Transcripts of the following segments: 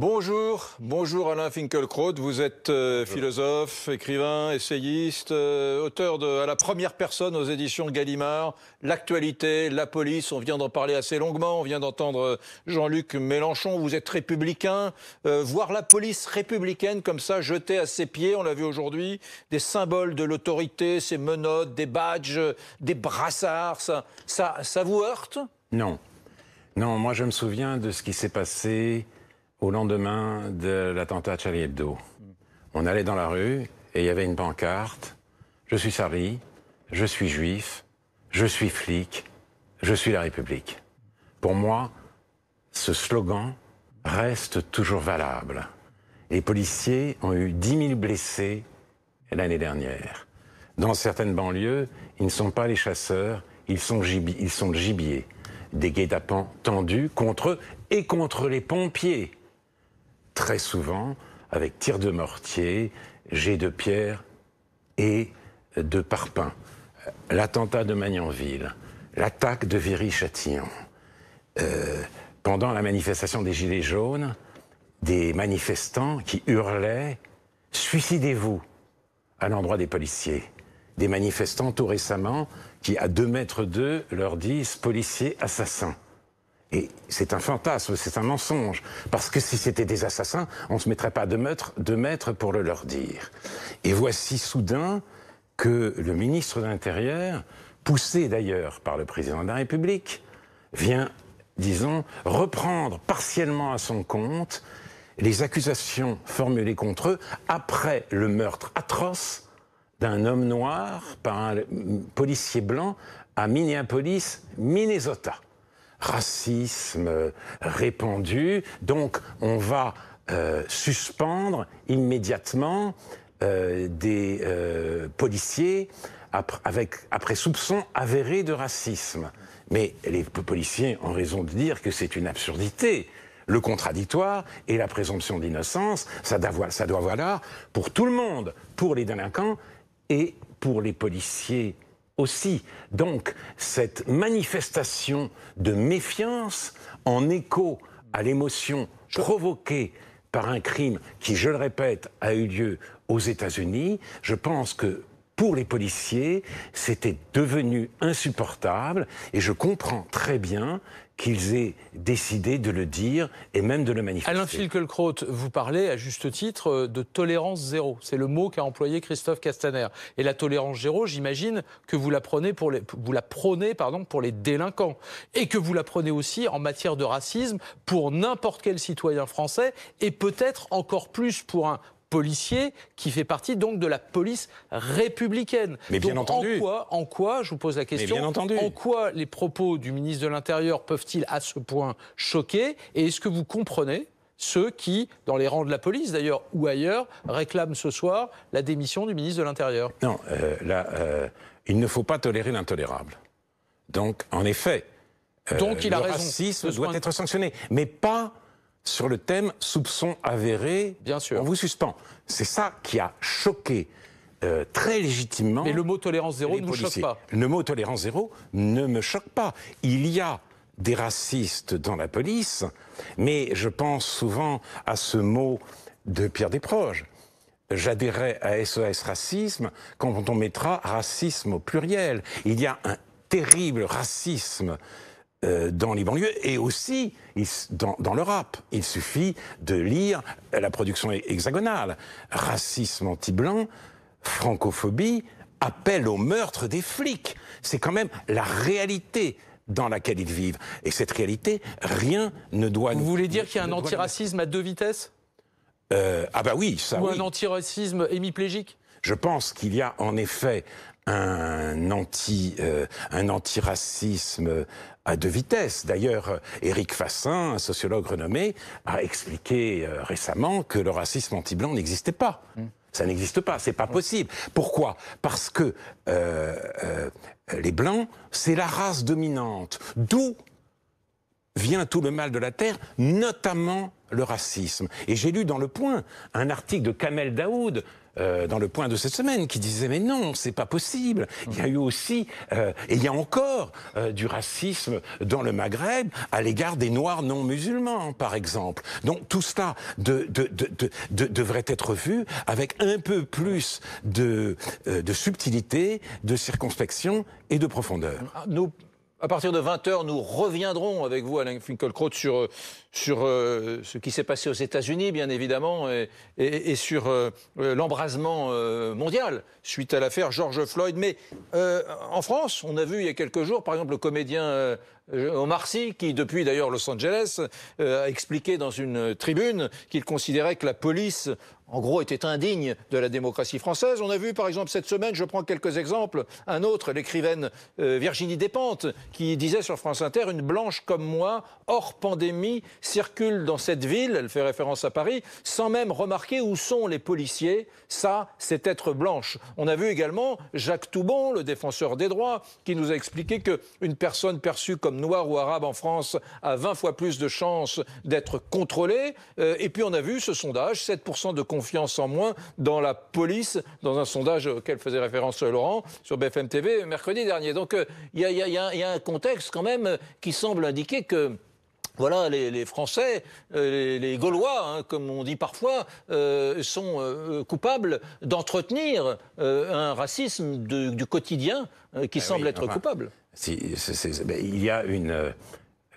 Bonjour, bonjour Alain Finkielkraut. Vous êtes euh, philosophe, écrivain, essayiste, euh, auteur de À la première personne aux éditions Gallimard, L'actualité, la police. On vient d'en parler assez longuement. On vient d'entendre euh, Jean-Luc Mélenchon. Vous êtes républicain. voir la police républicaine comme ça, jetée à ses pieds, on l'a vu aujourd'hui, des symboles de l'autorité, ces menottes, des badges, des brassards, ça, ça vous heurte Non. Non, moi je me souviens de ce qui s'est passé au lendemain de l'attentat de Charlie Hebdo. On allait dans la rue et il y avait une pancarte. Je suis Sari, je suis juif, je suis flic, je suis la République. Pour moi, ce slogan reste toujours valable. Les policiers ont eu 10 000 blessés l'année dernière. Dans certaines banlieues, ils ne sont pas les chasseurs, ils sont, ils sont le gibier. Des guet-apens tendus contre eux et contre les pompiers très souvent avec tir de mortier, jet de pierre et de parpaing. L'attentat de Magnanville, l'attaque de Viry-Châtillon. Euh, pendant la manifestation des Gilets jaunes, des manifestants qui hurlaient Suicidez-vous à l'endroit des policiers. Des manifestants tout récemment qui, à deux mètres d'eux, leur disent Policiers assassins. Et c'est un fantasme, c'est un mensonge. Parce que si c'était des assassins, on ne se mettrait pas de de maître pour le leur dire. Et voici soudain que le ministre de l'Intérieur, poussé d'ailleurs par le président de la République, vient, disons, reprendre partiellement à son compte les accusations formulées contre eux après le meurtre atroce d'un homme noir par un policier blanc à Minneapolis, Minnesota racisme euh, répandu. Donc on va euh, suspendre immédiatement euh, des policiers après, avec, après soupçon avéré de racisme. Mais les policiers ont raison de dire que c'est une absurdité. Le contradictoire et la présomption d'innocence, ça doit, ça doit pour tout le monde, pour les délinquants et pour les policiers aussi. Donc, cette manifestation de méfiance en écho à l'émotion provoquée par un crime qui, je le répète, a eu lieu aux États-Unis, je pense que pour les policiers, c'était devenu insupportable et je comprends très bien qu'ils aient décidé de le dire et même de le manifester. Alain Filkelkraut, vous parlez à juste titre euh, de tolérance zéro. C'est le mot qu'a employé Christophe Castaner. Et la tolérance zéro, j'imagine que vous la prenez pour les, vous la pardon pour les délinquants et que vous la prenez aussi en matière de racisme pour n'importe quel citoyen français et peut-être encore plus pour un policier qui fait partie donc de la police républicaine. Mais bien entendu. En quoi, en quoi, je vous pose la question, entendu. en quoi les propos du ministre de l'Intérieur peuvent-ils à ce point choquer Et est-ce que vous comprenez ceux qui, dans les rangs de la police d'ailleurs ou ailleurs, réclament ce soir la démission du ministre de l'Intérieur Non, euh, là, euh, il ne faut pas tolérer l'intolérable. Donc, en effet, euh, Donc, il a le raison, racisme doit être sanctionné, mais pas sur le thème soupçon avéré. On vous suspend. C'est ça qui a choqué euh, très légitimement. Mais le mot tolérance zéro ne me choque pas. Le mot tolérance zéro ne me choque pas. Il y a des racistes dans la police, mais je pense souvent à ce mot de Pierre Desproges. J'adhérerai à SOS Racisme quand on mettra racisme au pluriel. Il y a un terrible racisme euh, dans les banlieues et aussi dans, dans, le rap. Il suffit de lire la production hexagonale. Racisme anti-blanc, francophobie, appel au meurtre des flics. C'est quand même la réalité dans laquelle ils vivent. Et cette réalité, rien ne doit Vous voulez dire qu'il y a un antiracisme à deux vitesses euh, Ah bah oui, ça Ou un antiracisme hémiplégique je pense qu'il y a en effet un anti racisme euh, un antiracisme euh, à deux vitesses. D'ailleurs, euh, Éric Fassin, un sociologue renommé, a expliqué récemment que le racisme anti-blanc n'existait pas. Mm. Ça n'existe pas, c'est pas mm. possible. Pourquoi Parce que les blancs, c'est la race dominante. D'où vient tout le mal de la terre, notamment le racisme. Et j'ai lu dans Le Point un article de Kamel Daoud. Euh, dans le point de cette semaine, qui disait mais non, c'est pas possible. Il y a eu aussi euh, et il y a encore euh, du racisme dans le Maghreb à l'égard des Noirs non musulmans, par exemple. Donc tout cela de, devrait être vu avec un peu plus de, subtilité, de circonspection et de profondeur. Ah, nous, à partir de 20h, nous reviendrons avec vous, Alain Finkielkraut, sur sur euh, ce qui s'est passé aux États-Unis, bien évidemment, et, sur euh, euh, l'embrasement mondial suite à l'affaire George Floyd. Mais en France, on a vu il y a quelques jours, par exemple, le comédien Omar Sy, qui depuis d'ailleurs Los Angeles, a expliqué dans une tribune qu'il considérait que la police en gros, était indigne de la démocratie française. On a vu, par exemple, cette semaine, je prends quelques exemples, un autre, l'écrivaine Virginie Despentes, qui disait sur France Inter, une blanche comme moi, hors pandémie, circulent dans cette ville, elle fait référence à Paris, sans même remarquer où sont les policiers. Ça, c'est être blanche. On a vu également Jacques Toubon, le défenseur des droits, qui nous a expliqué qu'une personne perçue comme noire ou arabe en France a 20 fois plus de chances d'être contrôlée. Euh, et puis on a vu ce sondage, 7% de confiance en moins dans la police, dans un sondage auquel faisait référence Laurent sur BFM TV mercredi dernier. Donc il y, a un contexte quand même qui semble indiquer que voilà, les, Français, euh, les, Gaulois, hein, comme on dit parfois, euh, sont euh, coupables d'entretenir un racisme du quotidien qui ah semble être coupable. Ben, il y a une,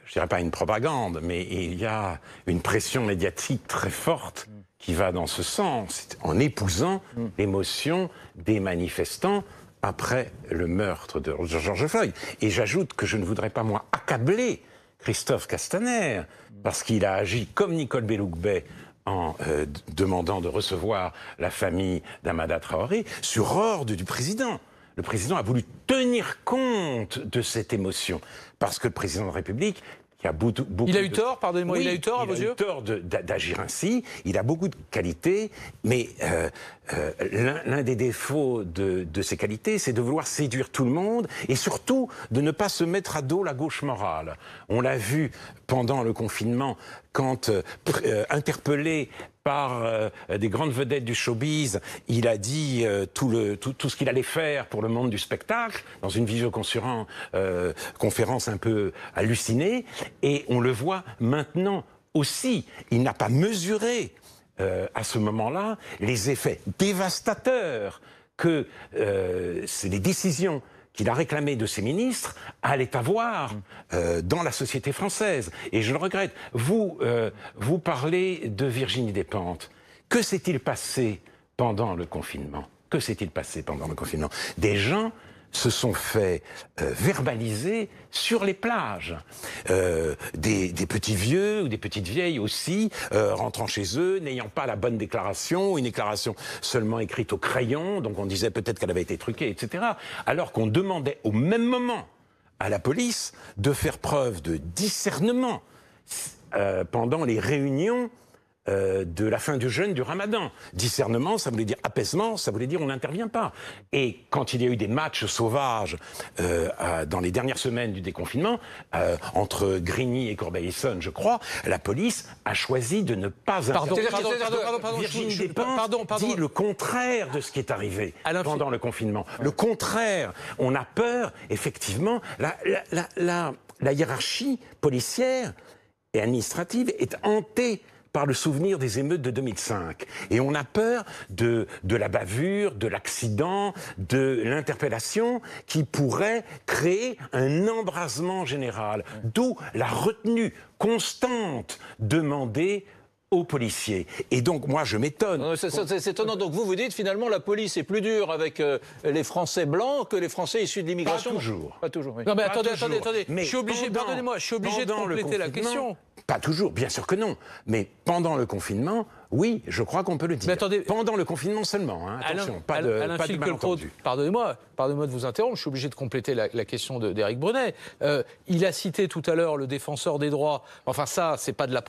je dirais pas une propagande, mais il y a une pression médiatique très forte qui va dans ce sens, en épousant l'émotion des manifestants après le meurtre de George Floyd. Et j'ajoute que je ne voudrais pas, moi, accabler Christophe Castaner, parce qu'il a agi comme Nicole Belloubet en euh, demandant de recevoir la famille d'Amada Traoré, sur ordre du président. Le président a voulu tenir compte de cette émotion, parce que le président de la République il, a eu tort, pardonnez-moi, il a eu tort à vos tort d'agir ainsi, il a beaucoup de qualités, mais euh, euh, l'un des défauts de, de ses qualités, c'est de vouloir séduire tout le monde et surtout de ne pas se mettre à dos la gauche morale. On l'a vu pendant le confinement, quand euh, euh, interpellé par euh, des grandes vedettes du showbiz, il a dit tout, ce qu'il allait faire pour le monde du spectacle, dans une visioconférence un peu hallucinée, et on le voit maintenant aussi, il n'a pas mesuré à ce moment-là les effets dévastateurs que les décisions qu'il a réclamé de ses ministres allait avoir mm. euh, dans la société française. Et je le regrette. Vous, euh, vous parlez de Virginie Despentes. Que s'est-il passé pendant le confinement Que s'est-il passé pendant le confinement Des gens se sont fait euh, verbaliser sur les plages. Euh, des, petits vieux ou des petites vieilles aussi, euh, rentrant chez eux, n'ayant pas la bonne déclaration, une déclaration seulement écrite au crayon, donc on disait peut-être qu'elle avait été truquée, etc. Alors qu'on demandait au même moment à la police de faire preuve de discernement pendant les réunions euh, de la fin du jeûne du ramadan. Discernement, ça voulait dire apaisement, ça voulait dire on n'intervient pas. Et quand il y a eu des matchs sauvages euh, dans les dernières semaines du déconfinement, euh, entre Grigny et Corbeil-Essonne, je crois, la police a choisi de ne pas pardon, intervenir. Pardon, pardon, pardon, pardon, Virginie dit le contraire de ce qui est arrivé pendant le confinement. Le contraire. On a peur, effectivement. la hiérarchie policière et administrative est hantée par le souvenir des émeutes de 2005. Et on a peur de, de la bavure, de l'accident, de l'interpellation qui pourrait créer un embrasement général. D'où la retenue constante demandée aux policiers. Et donc, moi, je m'étonne. C'est étonnant. Donc, vous vous dites, finalement, la police est plus dure avec euh, les Français blancs que les Français issus de l'immigration Pas toujours. Non, mais attendez, attendez, attendez. je suis obligé, pardonnez-moi, je suis obligé de compléter la question. Pas toujours, bien sûr que non. Mais pendant le confinement, oui, je crois qu'on peut le dire. Pendant le confinement seulement, hein. attention, pas de, Pardonnez-moi, pardonnez-moi de vous interrompre, je suis obligé de compléter la, question d'Éric Brunet. Euh, il a cité tout à l'heure le défenseur des droits. Enfin, ça, c'est pas de la,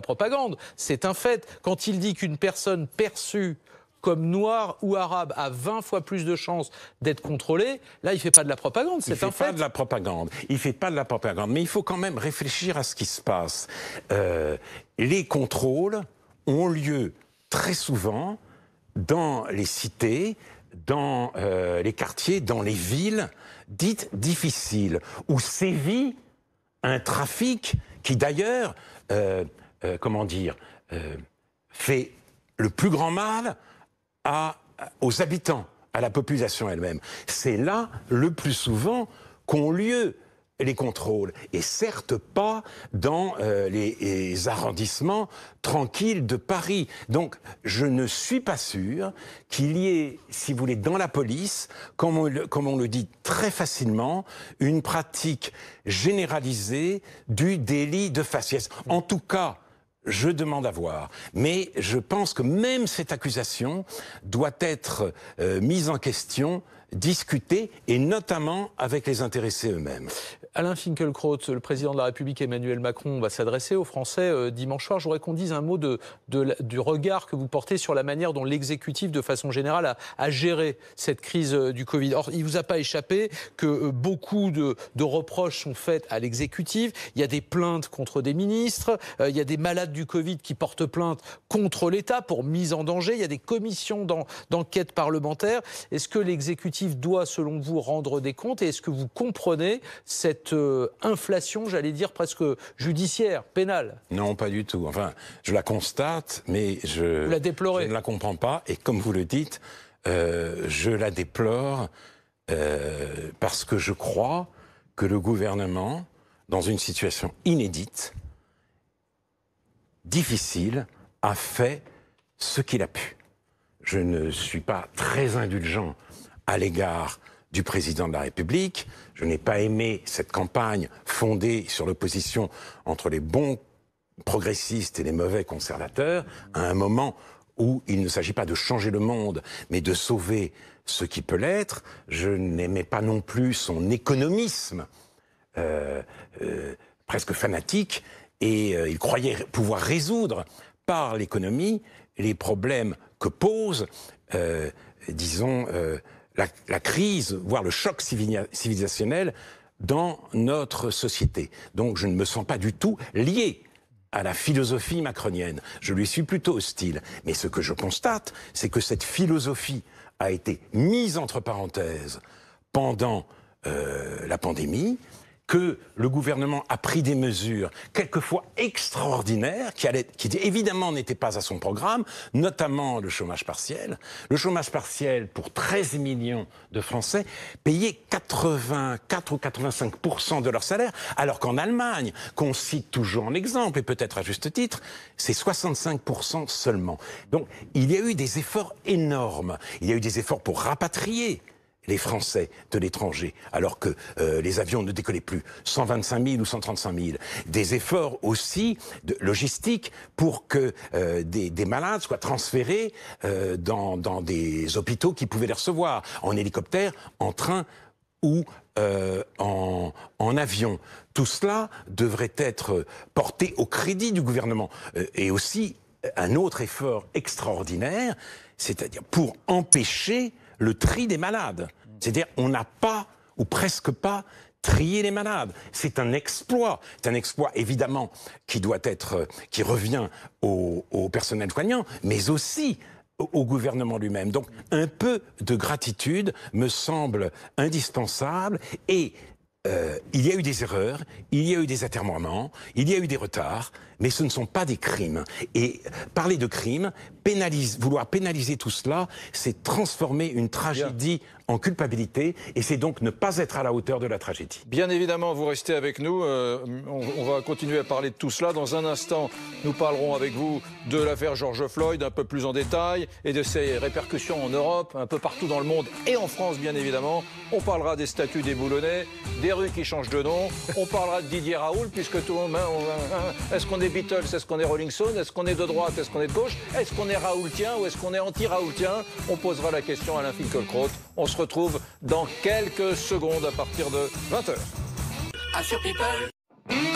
propagande, c'est un fait. Quand il dit qu'une personne perçue comme noire ou arabe a 20 fois plus de chances d'être contrôlée, là, il ne fait pas de la propagande. C'est un fait. Il ne fait pas de la propagande. Il fait pas de la propagande. Mais il faut quand même réfléchir à ce qui se passe. Euh, les contrôles ont lieu très souvent dans les cités, dans euh, les quartiers, dans les villes dites difficiles, où sévit un trafic qui d'ailleurs, euh, euh, comment dire, fait le plus grand mal aux habitants, à la population elle-même. C'est là, le plus souvent, qu'ont lieu les contrôles. et certes pas dans euh, les, arrondissements tranquilles de Paris. Donc je ne suis pas sûr qu'il y ait, si vous voulez, dans la police, comme on, le, dit très facilement, une pratique généralisée du délit de faciès. En tout cas, je demande à voir. Mais je pense que même cette accusation doit être euh, mise en question discutée, et notamment avec les intéressés eux-mêmes. Alain Finkielkraut, le président de la République Emmanuel Macron va s'adresser aux Français euh, dimanche soir. J'aurais qu'on dise un mot de, de, du regard que vous portez sur la manière dont l'exécutif, de façon générale, a, géré cette crise euh, du Covid. Or, il ne vous a pas échappé que euh, beaucoup de, reproches sont faits à l'exécutif. Il y a des plaintes contre des ministres. il y a des malades du Covid qui portent plainte contre l'État pour mise en danger. Il y a des commissions d'enquête parlementaires. parlementaire. Est-ce que l'exécutif doit, selon vous, rendre des comptes Et est-ce que vous comprenez cette euh, inflation, j'allais dire presque judiciaire, pénale Non, pas du tout. Enfin, je la constate, mais je, je ne la comprends pas. Et comme vous le dites, euh, je la déplore euh, parce que je crois que le gouvernement, dans une situation inédite, difficile, a fait ce qu'il a pu. Je ne suis pas très indulgent à l'égard du président de la République, je n'ai pas aimé cette campagne fondée sur l'opposition entre les bons progressistes et les mauvais conservateurs, à un moment où il ne s'agit pas de changer le monde, mais de sauver ce qui peut l'être. Je n'aimais pas non plus son économisme euh, euh, presque fanatique, et euh, il croyait pouvoir résoudre par l'économie les problèmes que pose, disons, la, crise, voire le choc civilisationnel dans notre société. Donc je ne me sens pas du tout lié à la philosophie macronienne. Je lui suis plutôt hostile. Mais ce que je constate, c'est que cette philosophie a été mise entre parenthèses pendant euh, la pandémie que le gouvernement a pris des mesures, quelquefois extraordinaires, qui, qui évidemment n'étaient pas à son programme, notamment le chômage partiel. Le chômage partiel pour 13 millions de Français payait 84 ou 85 de leur salaire, alors qu'en Allemagne, qu'on cite toujours en exemple, et peut-être à juste titre, c'est 65 seulement. Donc il y a eu des efforts énormes. Il y a eu des efforts pour rapatrier les Français de l'étranger, alors que euh, les avions ne décollaient plus. 125 000 ou 135 000. Des efforts aussi de, logistiques pour que euh, des, malades soient transférés euh, dans, des hôpitaux qui pouvaient les recevoir, en hélicoptère, en train ou en, en avion. Tout cela devrait être porté au crédit du gouvernement. et aussi un autre effort extraordinaire, c'est-à-dire pour empêcher le tri des malades. C'est-à-dire, on n'a pas, ou presque pas, trié les malades. C'est un exploit. C'est un exploit, évidemment, qui doit être, euh, qui revient au, personnel soignant, mais aussi au, gouvernement lui-même. Donc, un peu de gratitude me semble indispensable et euh, il y a eu des erreurs, il y a eu des atermoiements, il y a eu des retards, mais ce ne sont pas des crimes. Et parler de crimes, vouloir pénaliser tout cela, c'est transformer une tragédie en culpabilité, et c'est donc ne pas être à la hauteur de la tragédie. Bien évidemment, vous restez avec nous, euh, on, va continuer à parler de tout cela. Dans un instant, nous parlerons avec vous de l'affaire George Floyd un peu plus en détail, et de ses répercussions en Europe, un peu partout dans le monde, et en France bien évidemment. On parlera des statues des Boulonnais, des rues qui changent de nom, on parlera de Didier Raoul, puisque tout le monde... Hein, hein, est-ce qu'on est Beatles Est-ce qu'on est Rolling Stone Est-ce qu'on est de droite Est-ce qu'on est de gauche Est-ce qu'on est Raoultien ou est-ce qu'on est anti-Raoultien On posera la question à Alain Finkielkraut. On se retrouve dans quelques secondes à partir de 20h. People.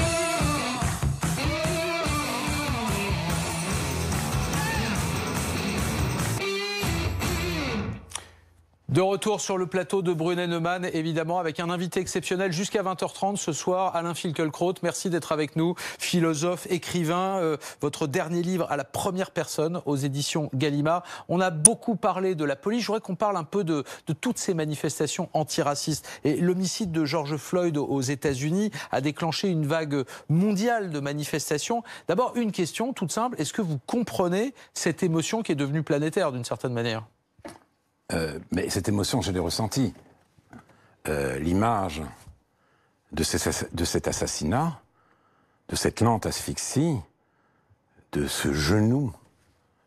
De retour sur le plateau de Brunet évidemment, avec un invité exceptionnel jusqu'à 20h30 ce soir, Alain Filkelkraut. Merci d'être avec nous, philosophe, écrivain. Euh, votre dernier livre à la première personne aux éditions Gallimard. On a beaucoup parlé de la police. Je voudrais qu'on parle un peu de, de, toutes ces manifestations antiracistes. Et l'homicide de George Floyd aux États-Unis a déclenché une vague mondiale de manifestations. D'abord, une question toute simple. Est-ce que vous comprenez cette émotion qui est devenue planétaire d'une certaine manière euh, mais cette émotion, je l'ai ressentie. Euh, l'image de, cet assassinat, de cette lente asphyxie, de ce genou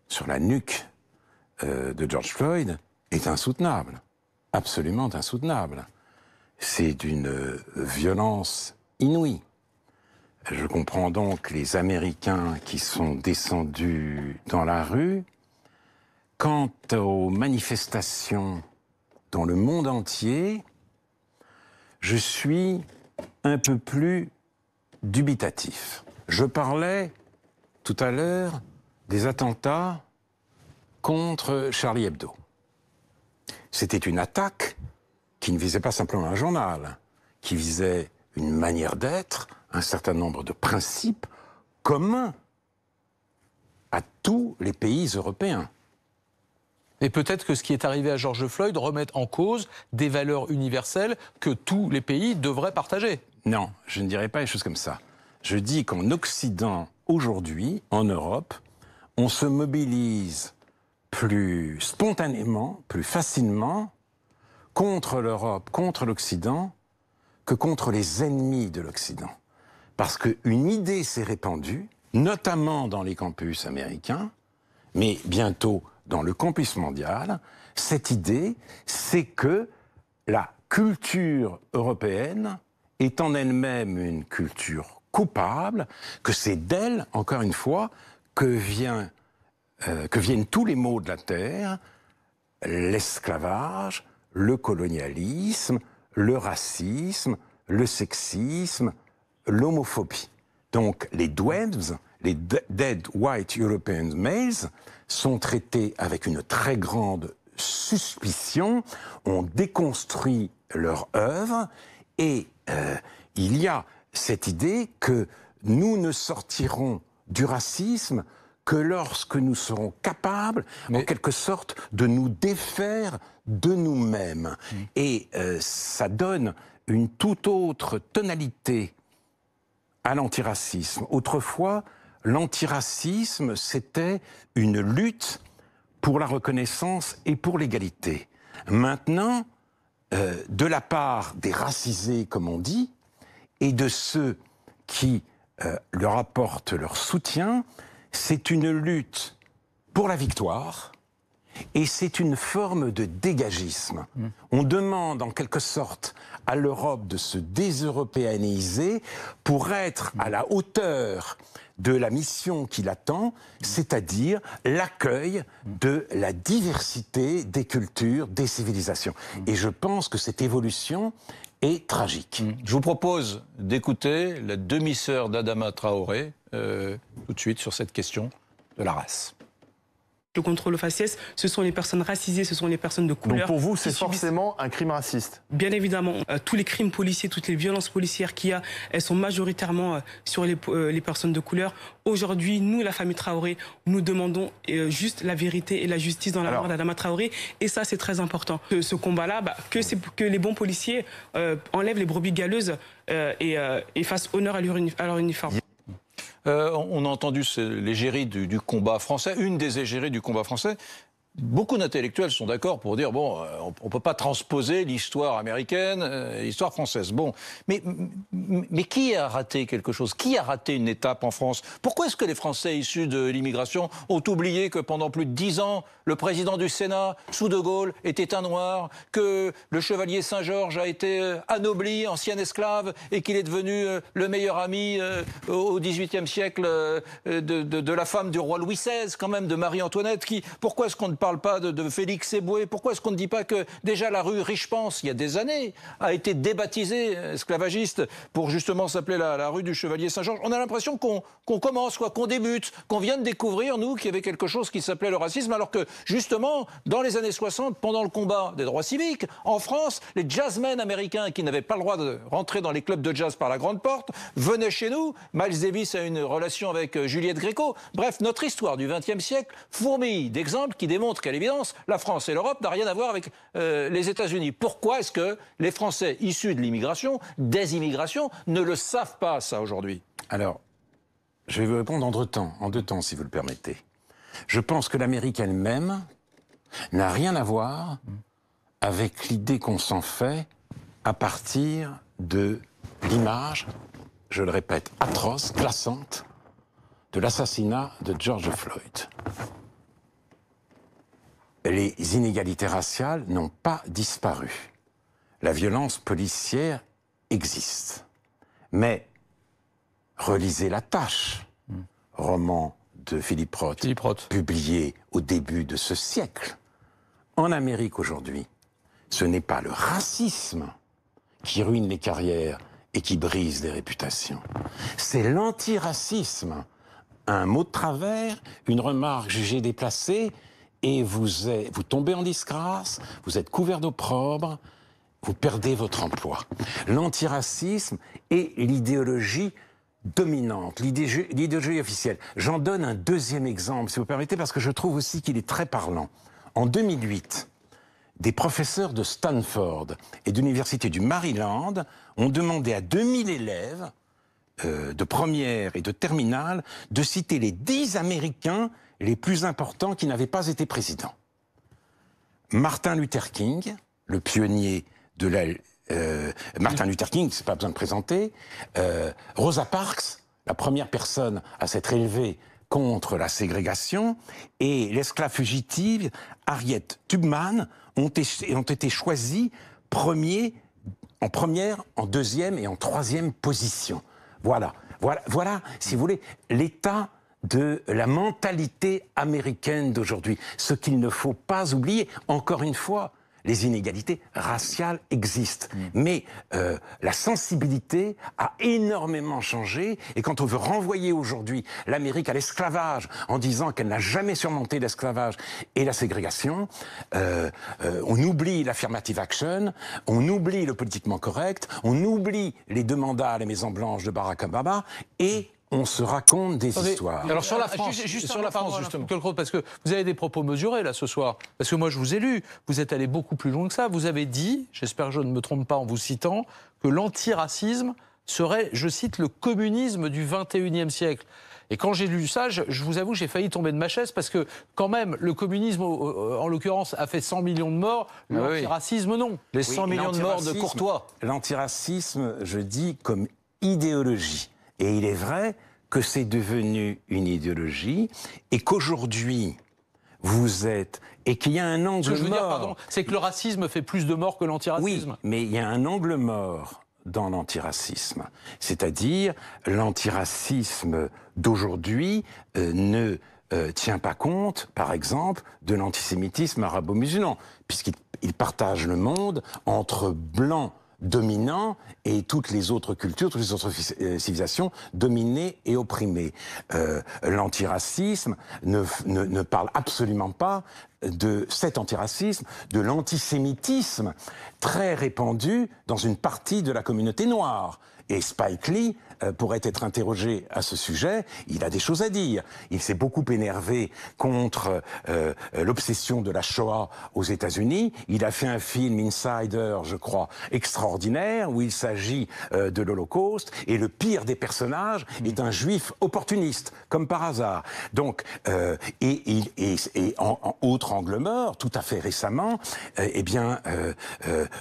sur la nuque euh, de George Floyd est insoutenable, absolument insoutenable. C'est d'une violence inouïe. Je comprends donc les Américains qui sont descendus dans la rue Quant aux manifestations dans le monde entier, je suis un peu plus dubitatif. Je parlais tout à l'heure des attentats contre Charlie Hebdo. C'était une attaque qui ne visait pas simplement un journal, qui visait une manière d'être, un certain nombre de principes communs à tous les pays européens. Et peut-être que ce qui est arrivé à George Floyd remet en cause des valeurs universelles que tous les pays devraient partager. Non, je ne dirais pas les choses comme ça. Je dis qu'en Occident, aujourd'hui, en Europe, on se mobilise plus spontanément, plus facilement contre l'Europe, contre l'Occident, que contre les ennemis de l'Occident. Parce qu'une idée s'est répandue, notamment dans les campus américains, mais bientôt dans le campus mondial, cette idée, c'est que la culture européenne est en elle-même une culture coupable, que c'est d'elle, encore une fois, que, vient, euh, que viennent tous les maux de la Terre, l'esclavage, le colonialisme, le racisme, le sexisme, l'homophobie. Donc les Dwebs, les Dead White European Males, sont traités avec une très grande suspicion, ont déconstruit leur œuvre et euh, il y a cette idée que nous ne sortirons du racisme que lorsque nous serons capables, en quelque sorte, de nous défaire de nous-mêmes. Mmh. Et euh, ça donne une toute autre tonalité à l'antiracisme. Autrefois, l'antiracisme, c'était une lutte pour la reconnaissance et pour l'égalité. Maintenant, euh, de la part des racisés, comme on dit, et de ceux qui euh, leur apportent leur soutien, c'est une lutte pour la victoire et c'est une forme de dégagisme. Mmh. On demande en quelque sorte à l'Europe de se déseuropéaniser pour être à la hauteur de la mission qui l'attend, c'est-à-dire l'accueil de la diversité des cultures, des civilisations. Et je pense que cette évolution est tragique. Je vous propose d'écouter la demi-sœur d'Adama Traoré euh, tout de suite sur cette question de la race le contrôle au faciès, ce sont les personnes racisées, ce sont les personnes de couleur. Donc pour vous, c'est forcément un crime raciste Bien évidemment. Euh, tous les crimes policiers, toutes les violences policières qu'il y a, elles sont majoritairement euh, sur euh, les, personnes de couleur. Aujourd'hui, nous, la famille Traoré, nous demandons juste la vérité et la justice dans la mort d'Adama Traoré. Et ça, c'est très important. Ce, combat-là, bah, que, que les bons policiers enlèvent les brebis galeuses et, fassent honneur à leur uniforme. Euh, on a entendu l'égérie du, du, combat français, une des égéries du combat français, Beaucoup d'intellectuels sont d'accord pour dire bon, euh, on ne peut pas transposer l'histoire américaine, euh, et l'histoire française. Bon, mais, mais qui a raté quelque chose Qui a raté une étape en France Pourquoi est-ce que les Français issus de l'immigration ont oublié que pendant plus de dix ans, le président du Sénat, sous De Gaulle, était un noir, que le chevalier Saint-Georges a été euh, anobli, ancien esclave, et qu'il est devenu le meilleur ami au XVIIIe siècle de, la femme du roi Louis XVI, quand même, de Marie-Antoinette qui, Pourquoi est-ce qu'on ne parle pas de, Félix Eboué Pourquoi est-ce qu'on ne dit pas que déjà la rue Richepense, il y a des années, a été débaptisée euh, esclavagiste pour justement s'appeler la, rue du Chevalier Saint-Georges On a l'impression qu'on commence, quoi, qu'on débute, qu'on vient de découvrir, nous, qu'il y avait quelque chose qui s'appelait le racisme, alors que justement, dans les années 60, pendant le combat des droits civiques, en France, les jazzmen américains qui n'avaient pas le droit de rentrer dans les clubs de jazz par la grande porte venaient chez nous. Miles Davis a une relation avec euh, Juliette Gréco. Bref, notre histoire du XXe siècle fourmille d'exemples qui démontrent montre qu'à l'évidence, la France et l'Europe n'ont rien à voir avec euh, les États-Unis. Pourquoi est-ce que les Français issus de l'immigration, des immigrations, ne le savent pas, ça, aujourd'hui Alors, je vais vous répondre en deux temps, en deux temps, si vous le permettez. Je pense que l'Amérique elle-même n'a rien à voir avec l'idée qu'on s'en fait à partir de l'image, je le répète, atroce, glaçante, de l'assassinat de George Floyd les inégalités raciales n'ont pas disparu. La violence policière existe. Mais relisez La Tâche, hmm. roman de Philippe Roth, publié au début de ce siècle. En Amérique aujourd'hui, ce n'est pas le racisme qui ruine les carrières et qui brise les réputations. C'est l'antiracisme. Un mot de travers, une remarque jugée déplacée, et vous, vous tombez en disgrâce, vous êtes couvert d'opprobre, vous perdez votre emploi. L'antiracisme est l'idéologie dominante, l'idéologie officielle. J'en donne un deuxième exemple, si vous permettez, parce que je trouve aussi qu'il est très parlant. En 2008, des professeurs de Stanford et d'université du Maryland ont demandé à 2000 élèves euh, de première et de terminale de citer les 10 Américains les plus importants qui n'avaient pas été présidents. Martin Luther King, le pionnier de la... Euh, Martin Luther King, c'est pas besoin de présenter. Euh, Rosa Parks, la première personne à s'être élevée contre la ségrégation, et l'esclave fugitive Harriet Tubman ont, ont été choisis en première, en deuxième et en troisième position. Voilà. Voilà, voilà, si vous voulez, l'État de la mentalité américaine d'aujourd'hui. Ce qu'il ne faut pas oublier, encore une fois, les inégalités raciales existent. Mm. Mais euh, la sensibilité a énormément changé. Et quand on veut renvoyer aujourd'hui l'Amérique à l'esclavage en disant qu'elle n'a jamais surmonté l'esclavage et la ségrégation, euh, euh, on oublie l'affirmative action, on oublie le politiquement correct, on oublie les deux mandats à la Maison-Blanche de Barack Obama et on se raconte des histoires. Alors sur la ah, France, justement, parce que vous avez des propos mesurés là ce soir. Parce que moi je vous ai lu, vous êtes allé beaucoup plus loin que ça. Vous avez dit, j'espère que je ne me trompe pas en vous citant, que l'antiracisme serait, je cite, le communisme du 21e siècle. Et quand j'ai lu ça, je, vous avoue, j'ai failli tomber de ma chaise parce que quand même, le communisme, euh, en l'occurrence, a fait 100 millions de morts. Ah l'antiracisme, racisme non. Les 100 millions de morts de Courtois. L'antiracisme, je dis, comme idéologie. Et il est vrai que c'est devenu une idéologie et qu'aujourd'hui, vous êtes et qu'il y a un angle Ce je veux mort. Dire, pardon, c'est que le racisme fait plus de morts que l'antiracisme. Oui, mais il y a un angle mort dans l'antiracisme, c'est-à-dire l'antiracisme d'aujourd'hui euh, ne euh, tient pas compte, par exemple, de l'antisémitisme arabo-musulman, puisqu'il partage le monde entre blancs dominant et toutes les autres cultures, toutes les autres euh, civilisations dominées et opprimées. Euh, l'antiracisme ne, ne parle absolument pas de cet antiracisme, de l'antisémitisme très répandu dans une partie de la communauté noire. Et Spike Lee euh, pourrait être interrogé à ce sujet, il a des choses à dire. Il s'est beaucoup énervé contre euh, euh, l'obsession de la Shoah aux États-Unis. Il a fait un film Insider, je crois, extraordinaire, où il s'agit de l'Holocauste. Et le pire des personnages mm. est un juif opportuniste, comme par hasard. Donc, et, en, autre angle mort, tout à fait récemment, eh bien,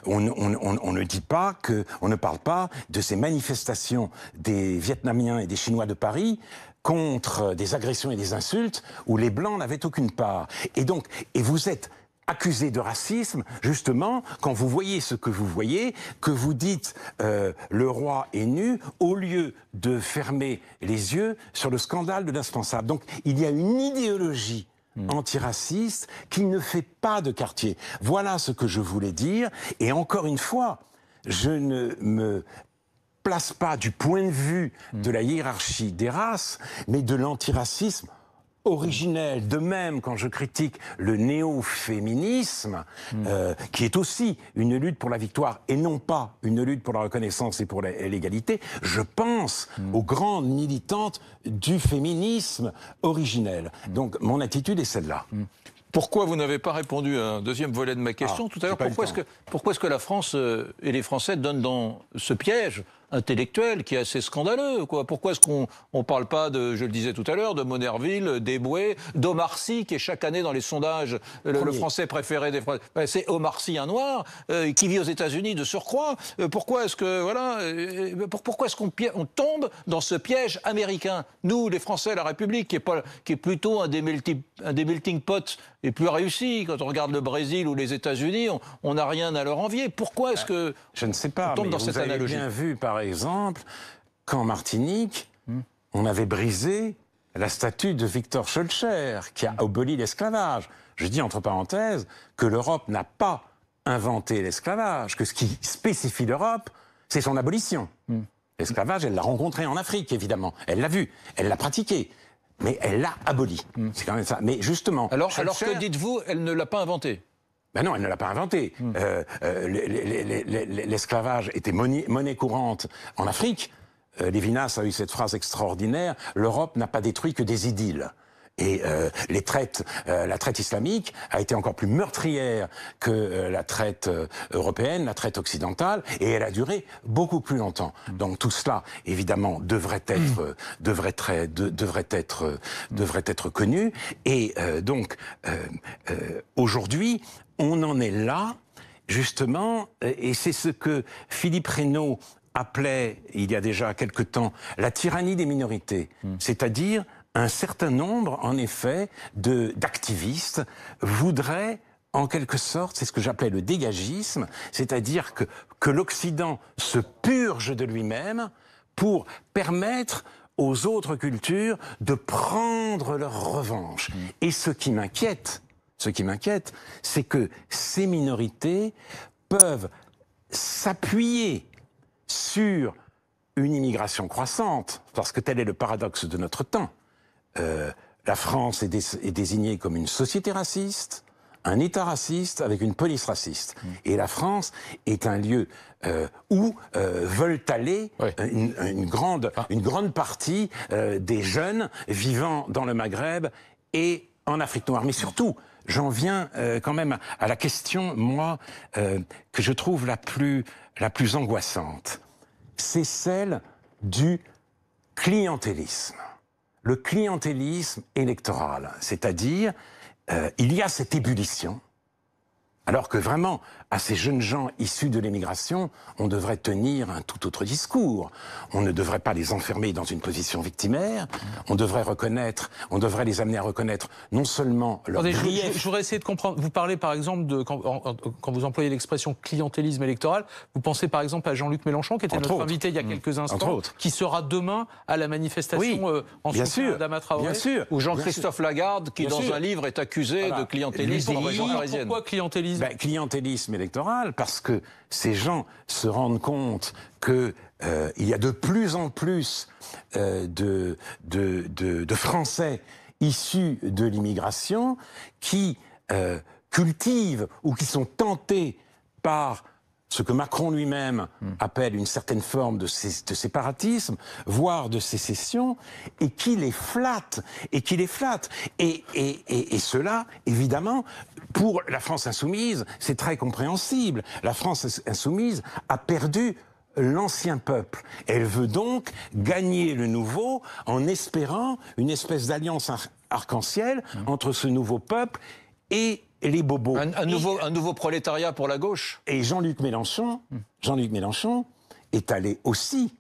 on, on ne dit pas que, on ne parle pas de ces manifestations des Vietnamiens et des Chinois de Paris contre des agressions et des insultes où les Blancs n'avaient aucune part. Et donc, et vous êtes accusé de racisme, justement, quand vous voyez ce que vous voyez, que vous dites euh, le roi est nu, au lieu de fermer les yeux sur le scandale de l'inspensable. Donc il y a une idéologie hmm. antiraciste qui ne fait pas de quartier. Voilà ce que je voulais dire. Et encore une fois, je ne me place pas du point de vue de la hiérarchie des races, mais de l'antiracisme originel. De même, quand je critique le néo-féminisme, hmm. euh, qui est aussi une lutte pour la victoire et non pas une lutte pour la reconnaissance et pour l'égalité, je pense hmm. aux grandes militantes du féminisme originel. Hmm. Donc mon attitude est celle-là. Pourquoi vous n'avez pas répondu à un deuxième volet de ma ah, question tout à l'heure Pourquoi est-ce que, que la France euh, et les Français donnent dans ce piège intellectuel qui est assez scandaleux. Pourquoi est-ce qu'on ne parle pas, de, je le disais tout à l'heure, de Monerville, d'Eboué, d'Omar qui est chaque année dans les sondages euh, le, français préféré des Français ben, C'est Omar un noir, euh, qui vit aux États-Unis de surcroît. Euh, pourquoi est-ce que voilà, pourquoi est-ce qu'on tombe dans ce piège américain Nous, les Français, la République, qui est, qui plutôt un des, un des melting pots et plus réussi. Quand on regarde le Brésil ou les États-Unis, on n'a rien à leur envier. Pourquoi est-ce que je ne sais pas, on dans vous avez analogie bien vu, par exemple, qu'en Martinique, hmm. on avait brisé la statue de Victor Schulcher, qui a hmm. aboli l'esclavage. Je dis entre parenthèses que l'Europe n'a pas inventé l'esclavage, que ce qui spécifie l'Europe, c'est son abolition. Hmm. L'esclavage, elle l'a rencontré en Afrique, évidemment. Elle l'a vu, elle l'a pratiqué mais elle l'a aboli. Hmm. C'est quand même ça. Mais justement. Alors, que dites-vous, elle ne l'a pas inventé ben non, elle ne l'a pas inventé. Hmm. Euh, euh, l'esclavage était monnaie, courante en Afrique. Euh, Lévinas a eu cette phrase extraordinaire, l'Europe n'a pas détruit que des idylles. Et euh, les traites, euh, la traite islamique a été encore plus meurtrière que euh, la traite européenne, la traite occidentale, et elle a duré beaucoup plus longtemps. Mm. Donc tout cela, évidemment, devrait mm. être, devrait, devrait être, devrait être connu. Et donc aujourd'hui, on en est là. Justement, et c'est ce que Philippe Reynaud appelait, il y a déjà quelque temps, la tyrannie des minorités, mm. c'est-à-dire un certain nombre, en effet, d'activistes voudraient en quelque sorte, c'est ce que j'appelais le dégagisme, c'est-à-dire que, que l'Occident se purge de lui-même pour permettre aux autres cultures de prendre leur revanche. Et ce qui m'inquiète, ce qui m'inquiète, c'est que ces minorités peuvent s'appuyer sur une immigration croissante, parce que tel est le paradoxe de notre temps, euh, la France est, désignée comme une société raciste, un État raciste avec une police raciste. Mm. Et la France est un lieu euh, où euh, veulent aller ah. une, grande, partie des jeunes vivant dans le Maghreb et en Afrique noire. Mais surtout, j'en viens quand même à la question, moi, que je trouve la plus angoissante. C'est celle du clientélisme le clientélisme électoral, c'est-à-dire euh, il y a cette ébullition, alors que vraiment à ces jeunes gens issus de l'émigration, on devrait tenir un tout autre discours. On ne devrait pas les enfermer dans une position victimaire. On devrait reconnaître, on devrait les amener à reconnaître non seulement leur Attendez, je, voudrais essayer de comprendre. Vous parlez par exemple de quand, vous employez l'expression clientélisme électoral, vous pensez par exemple à Jean-Luc Mélenchon qui était notre invité il y a mmh. quelques instants, qui sera demain à la manifestation euh, en bien de bien sûr, ou Jean-Christophe Lagarde qui dans un livre est accusé de clientélisme la région parisienne. Pourquoi clientélisme ben, Clientélisme parce que ces gens se rendent compte qu'il euh, il y a de plus en plus euh, de, Français issus de l'immigration qui euh, cultivent ou qui sont tentés par ce que Macron lui-même hmm. appelle une certaine forme de, séparatisme, voire de sécession, et qui les flatte, et qui les flatte. Et, et, cela, évidemment, pour la France insoumise, c'est très compréhensible. La France insoumise a perdu l'ancien peuple. Elle veut donc gagner le nouveau en espérant une espèce d'alliance arc-en-ciel hmm. entre ce nouveau peuple et un, nouveau, prolétariat pour la gauche. Et Jean-Luc Mélenchon, Jean-Luc Mélenchon est allé aussi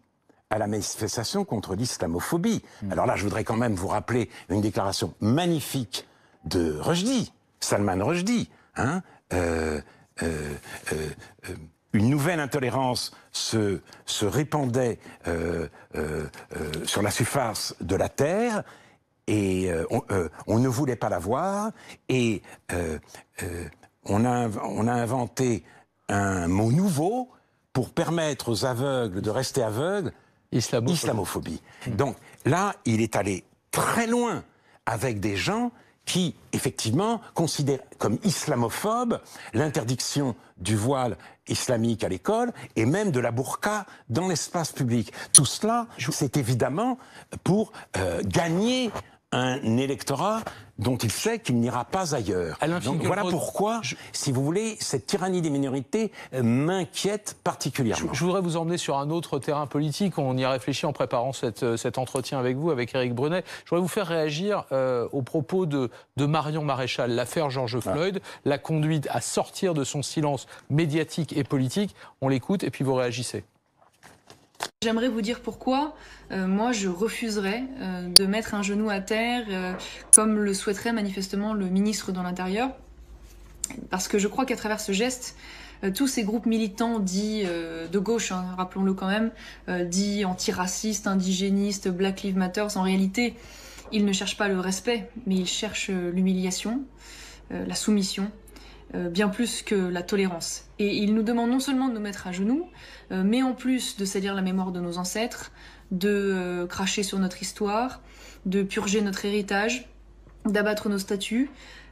à la manifestation contre l'islamophobie. Hmm. Alors là, je voudrais quand même vous rappeler une déclaration magnifique de Rushdie, Salman Rushdie. Hein. Euh, euh, euh, une nouvelle intolérance se, se répandait sur la surface de la Terre et euh, euh, on, ne voulait pas la voir et euh, on, a, inventé un mot nouveau pour permettre aux aveugles de rester aveugles, islamophobie. Donc là, il est allé très loin avec des gens qui, effectivement, considèrent comme islamophobe l'interdiction du voile islamique à l'école et même de la burqa dans l'espace public. Tout cela, c'est évidemment pour gagner un électorat dont il sait qu'il n'ira pas ailleurs. voilà pourquoi, si vous voulez, cette tyrannie des minorités euh, m'inquiète particulièrement. Je, voudrais vous emmener sur un autre terrain politique. On y a réfléchi en préparant euh, cet entretien avec vous, avec Éric Brunet. Je voudrais vous faire réagir euh, au propos de, Marion Maréchal, l'affaire George Floyd, la conduite à sortir de son silence médiatique et politique. On l'écoute et puis vous réagissez. J'aimerais vous dire pourquoi euh, moi je refuserais euh, de mettre un genou à terre euh, comme le souhaiterait manifestement le ministre de l'Intérieur. Parce que je crois qu'à travers ce geste, tous ces groupes militants dits de gauche, hein, rappelons-le quand même, dits antiracistes, indigénistes, Black Lives Matter, en réalité, ils ne cherchent pas le respect, mais ils cherchent l'humiliation, la soumission, euh, bien plus que la tolérance. Et il nous demande non seulement de nous mettre à genoux, euh, mais en plus de salir la mémoire de nos ancêtres, de euh, cracher sur notre histoire, de purger notre héritage, d'abattre nos statues.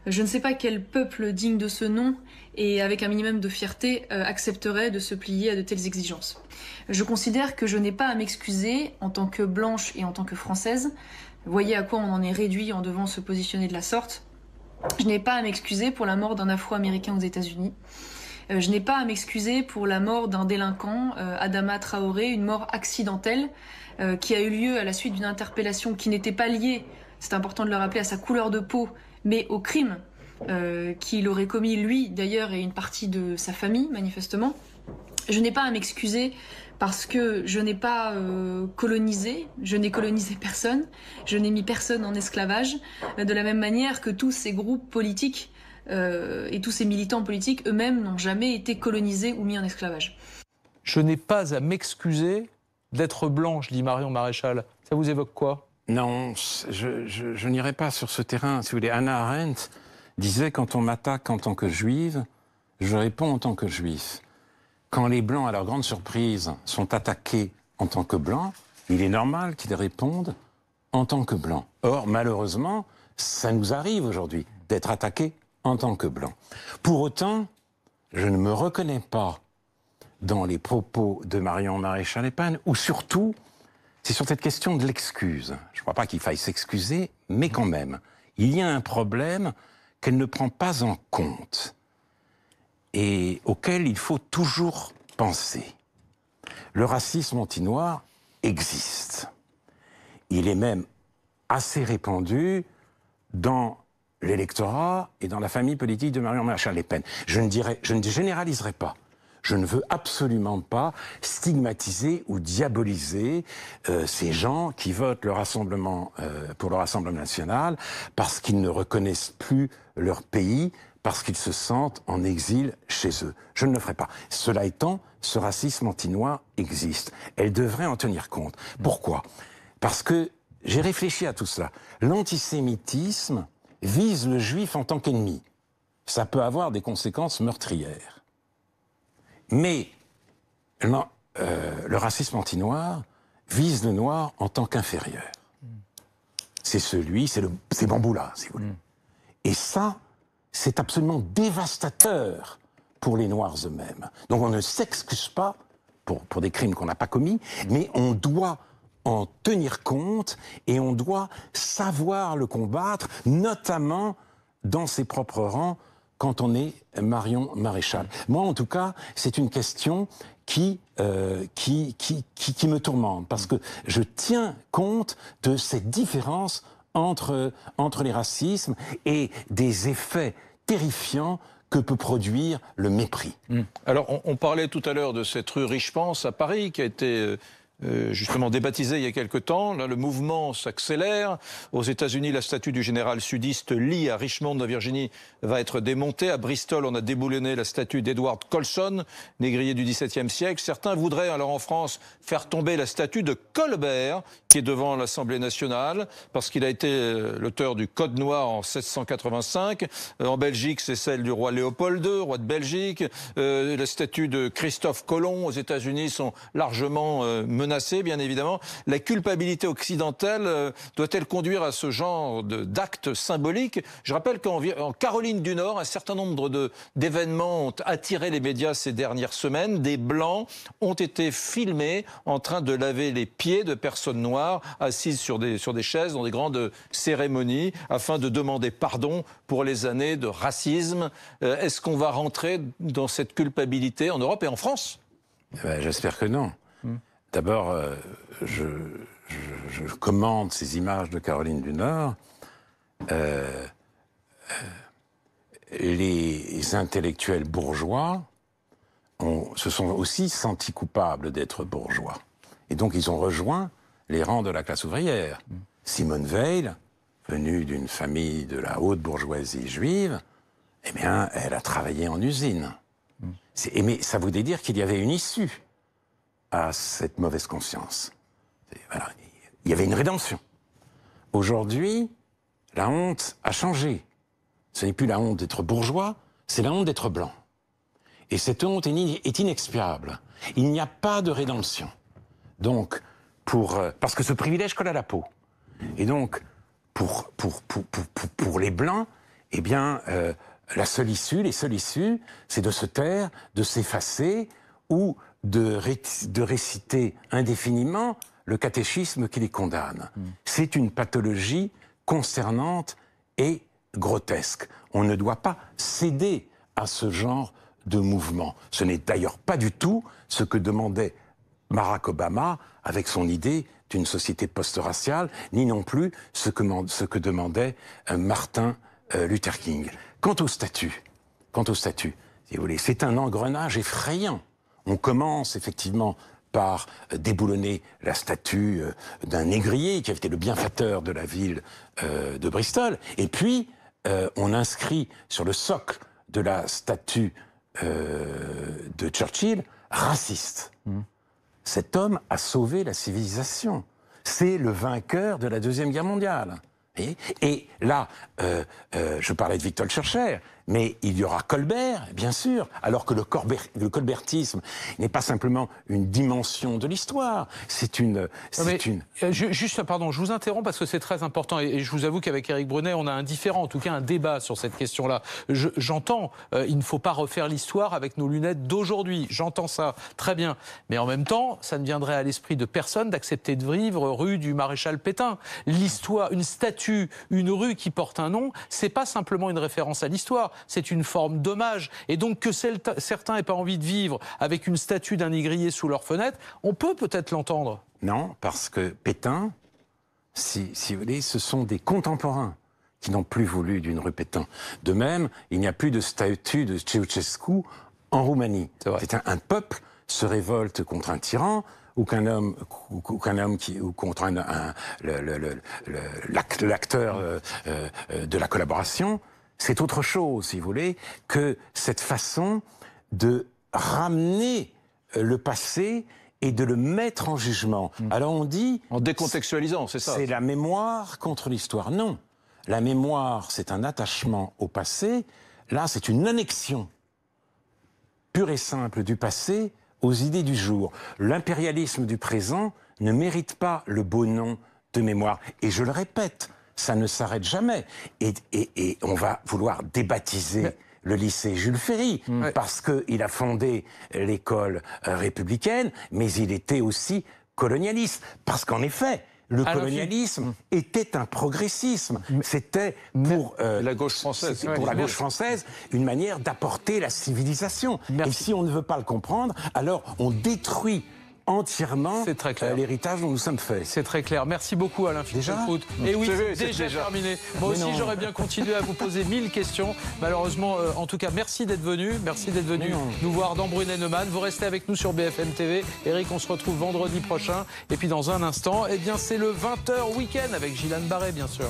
Je ne sais pas quel peuple digne de ce nom et avec un minimum de fierté accepterait de se plier à de telles exigences. Je considère que je n'ai pas à m'excuser en tant que blanche et en tant que française. Voyez à quoi on en est réduit en devant se positionner de la sorte. Je n'ai pas à m'excuser pour la mort d'un Afro-Américain aux États-Unis. Euh, je n'ai pas à m'excuser pour la mort d'un délinquant, euh, Adama Traoré, une mort accidentelle euh, qui a eu lieu à la suite d'une interpellation qui n'était pas liée, c'est important de le rappeler, à sa couleur de peau, mais au crime qu'il aurait commis lui d'ailleurs et une partie de sa famille manifestement je n'ai pas à m'excuser parce que je n'ai pas euh, colonisé, je n'ai colonisé personne, je n'ai mis personne en esclavage, euh, de la même manière que tous ces groupes politiques euh, et tous ces militants politiques eux-mêmes n'ont jamais été colonisés ou mis en esclavage. Je n'ai pas à m'excuser d'être blanche, dit Marion Maréchal. Ça vous évoque quoi Non, je, n'irai pas sur ce terrain. Si vous voulez, Anna Arendt disait quand on m'attaque en tant que juive, je réponds en tant que juif quand les Blancs, à leur grande surprise, sont attaqués en tant que Blancs, il est normal qu'ils répondent en tant que Blancs. Or, malheureusement, ça nous arrive aujourd'hui d'être attaqués en tant que Blancs. Pour autant, je ne me reconnais pas dans les propos de Marion Maréchal Pen. ou surtout, c'est sur cette question de l'excuse. Je ne crois pas qu'il faille s'excuser, mais quand même, il y a un problème qu'elle ne prend pas en compte et auquel il faut toujours penser. Le racisme anti existe. Il est même assez répandu dans l'électorat et dans la famille politique de Marion Maréchal Le Pen. Je ne, dirais, je ne généraliserai pas. Je ne veux absolument pas stigmatiser ou diaboliser euh, ces gens qui votent le rassemblement euh, pour le Rassemblement national parce qu'ils ne reconnaissent plus leur pays, parce qu'ils se sentent en exil chez eux. Je ne le ferai pas. Cela étant, ce racisme antinois existe. Elle devrait en tenir compte. Pourquoi Parce que j'ai réfléchi à tout cela. L'antisémitisme vise le juif en tant qu'ennemi. Ça peut avoir des conséquences meurtrières. Mais euh, le racisme antinoir vise le noir en tant qu'inférieur. Hmm. C'est celui, c'est Bamboula, si vous voulez. Hmm. Et ça, c'est absolument dévastateur pour les Noirs eux-mêmes. Donc on ne s'excuse pas pour, pour, des crimes qu'on n'a pas commis, mais on doit en tenir compte et on doit savoir le combattre, notamment dans ses propres rangs quand on est Marion Maréchal. Moi, en tout cas, c'est une question qui, euh, qui, qui, qui, me tourmente, parce que je tiens compte de cette différence entre, les racismes et des effets terrifiants que peut produire le mépris. Hum. Alors, on, parlait tout à l'heure de cette rue Richepense à Paris qui a été euh, euh, justement débaptisée il y a quelque temps. Là, le mouvement s'accélère. Aux États-Unis, la statue du général sudiste Lee à Richmond, en Virginie, va être démontée. À Bristol, on a déboulonné la statue d'Edward Colson, négrier du XVIIe siècle. Certains voudraient, alors en France, faire tomber la statue de Colbert, qui est devant l'Assemblée nationale, parce qu'il a été euh, l'auteur du Code noir en 1785. Euh, en Belgique, c'est celle du roi Léopold II, roi de Belgique. Euh, la statue de Christophe Colomb aux États-Unis sont largement menacées, bien évidemment. La culpabilité occidentale doit-elle conduire à ce genre d'actes symboliques Je rappelle qu'en Caroline du Nord, un certain nombre d'événements ont attiré les médias ces dernières semaines. Des Blancs ont été filmés en train de laver les pieds de personnes noires assise assises sur des, sur des chaises, dans des grandes cérémonies, afin de demander pardon pour les années de racisme. Euh, est-ce qu'on va rentrer dans cette culpabilité en Europe et en France eh ben, J'espère que non. Hmm. D'abord, euh, je, commande ces images de Caroline du Nord. Euh, les intellectuels bourgeois se sont aussi sentis coupables d'être bourgeois. Et donc ils ont rejoint les rangs de la classe ouvrière. Simone Veil, venue d'une famille de la haute bourgeoisie juive, eh bien, elle a travaillé en usine. Mais ça voulait dire qu'il y avait une issue à cette mauvaise conscience. il y avait une rédemption. Aujourd'hui, la honte a changé. Ce n'est plus la honte d'être bourgeois, c'est la honte d'être blanc. Et cette honte est inexpiable. Il n'y a pas de rédemption. Donc, euh, parce que ce privilège colle à la peau. Et donc, pour, pour, pour, pour les Blancs, eh bien, euh, la seule issue, les seules issues, c'est de se taire, de s'effacer ou de, réciter indéfiniment le catéchisme qui les condamne. Hmm. C'est une pathologie concernante et grotesque. On ne doit pas céder à ce genre de mouvement. Ce n'est d'ailleurs pas du tout ce que demandait Barack Obama avec son idée d'une société post-raciale, ni non plus ce que, demandait euh, Martin euh, Luther King. Quant au statut, quant au statut, c'est un engrenage effrayant. On commence effectivement par euh, déboulonner la statue d'un négrier qui avait été le bienfaiteur de la ville de Bristol, et puis on inscrit sur le socle de la statue de Churchill raciste. Mm cet homme a sauvé la civilisation. C'est le vainqueur de la Deuxième Guerre mondiale. Et, là, euh, euh, je parlais de Victor Churchill, mais il y aura Colbert, bien sûr, alors que le, colbertisme n'est pas simplement une dimension de l'histoire, c'est une... je, euh, juste, pardon, je vous interromps parce que c'est très important, et, je vous avoue qu'avec Eric Brunet, on a un différent, en tout cas un débat sur cette question-là. J'entends, euh, il ne faut pas refaire l'histoire avec nos lunettes d'aujourd'hui, j'entends ça, très bien. Mais en même temps, ça ne viendrait à l'esprit de personne d'accepter de vivre rue du Maréchal Pétain. L'histoire, une statue, une rue qui porte un nom, c'est pas simplement une référence à l'histoire, c'est une forme d'hommage. Et donc que certains n'aient pas envie de vivre avec une statue d'un négrier sous leur fenêtre, on peut peut-être l'entendre. Non, parce que Pétain, si, vous voulez, ce sont des contemporains qui n'ont plus voulu d'une rue Pétain. De même, il n'y a plus de statue de Ceausescu en Roumanie. C'est un, peuple se révolte contre un tyran ou qu'un homme ou, contre un, l'acteur euh, euh, de la collaboration c'est autre chose, si vous voulez, que cette façon de ramener euh, le passé et de le mettre en jugement. Hmm. Alors on dit... En décontextualisant, c'est ça. C'est la mémoire contre l'histoire. Non. La mémoire, c'est un attachement au passé. Là, c'est une annexion pure et simple du passé aux idées du jour. L'impérialisme du présent ne mérite pas le beau nom de mémoire. Et je le répète, ça ne s'arrête jamais. Et, on va vouloir débaptiser. le lycée Jules Ferry, parce mm. parce qu'il a fondé l'école euh, républicaine, mais il était aussi colonialiste. Parce qu'en effet, le ah, colonialisme mm. était un progressisme. C'était pour euh, la gauche française, pour la gauche française, une manière d'apporter la civilisation. Et si on ne veut pas le comprendre, alors on détruit entièrement euh, l'héritage dont nous sommes faits. C'est très clair. Merci beaucoup Alain Déjà Et oui, c'est déjà, terminé. Moi aussi j'aurais bien continué à vous poser mille questions. Malheureusement, euh, en tout cas, merci d'être venu. Merci d'être venu nous voir dans Brunet-Neumann. Vous restez avec nous sur BFM TV. Eric, on se retrouve vendredi prochain. Et puis dans un instant, eh bien c'est le 20h week-end avec Gilane Barret, bien sûr.